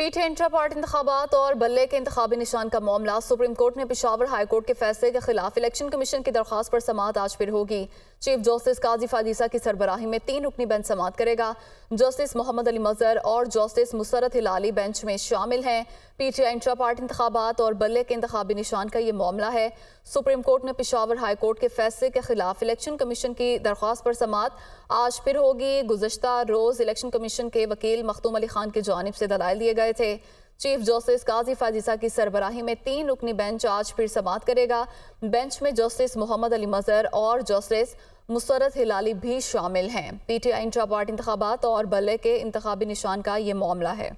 पीठे इंट्रा पार्ट इंतबात और बल्ले के इंतबी निशान का मामला सुप्रीम कोर्ट ने पिशावर हाई कोर्ट के फैसले के खिलाफ इलेक्शन कमीशन की दरख्वास्त पर समात आज फिर होगी चीफ जस्टिस काजी फादीसा की सरबराही में तीन रुकनी बेंच समात करेगा जस्टिस मोहम्मद अली मजर और जस्टिस मुसरत हिलाली बेंच में शामिल हैं पी आई इंट्रा पार्टी इंतबात और बल्ले के इंतबी निशान का ये मामला है सुप्रीम कोर्ट ने पिशावर हाई कोर्ट के फैसले के खिलाफ इलेक्शन कमीशन की दरख्वास्त पर समात आज फिर होगी गुजशत रोज़ इलेक्शन कमीशन के वकील मखदूम अली खान की जानब से दलाल दिए गए थे चीफ जस्टिस काजी फाजिसा की सरबराही में तीन रुकनी बेंच आज फिर समात करेगा बेंच में जस्टिस मोहम्मद अली मजर और जस्टिस मुसरत हिलाली भी शामिल हैं पी टी आई इंट्रा पार्ट इंतबात और बल्ले के इंतबी निशान का ये मामला है